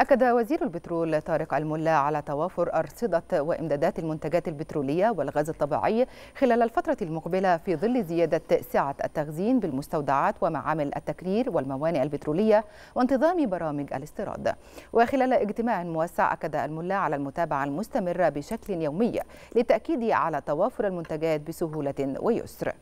أكد وزير البترول طارق الملا على توافر أرصدة وإمدادات المنتجات البترولية والغاز الطبيعي خلال الفترة المقبلة في ظل زيادة سعة التخزين بالمستودعات ومعامل التكرير والموانئ البترولية وانتظام برامج الاستيراد وخلال اجتماع موسع أكد الملا على المتابعة المستمرة بشكل يومي للتأكيد على توافر المنتجات بسهولة ويسر